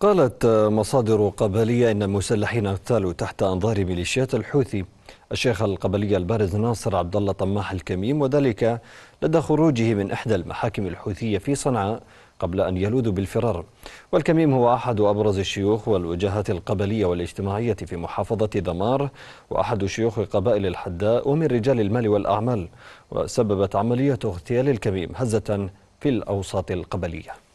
قالت مصادر قبلية إن مسلحين اغتالوا تحت أنظار ميليشيات الحوثي الشيخ القبلي البارز ناصر عبد الله طماح الكميم وذلك لدى خروجه من إحدى المحاكم الحوثية في صنعاء قبل أن يلوذ بالفرار والكميم هو أحد أبرز الشيوخ والوجهات القبلية والاجتماعية في محافظة دمار وأحد شيوخ قبائل الحداء ومن رجال المال والأعمال وسببت عملية اغتيال الكميم هزة في الأوساط القبلية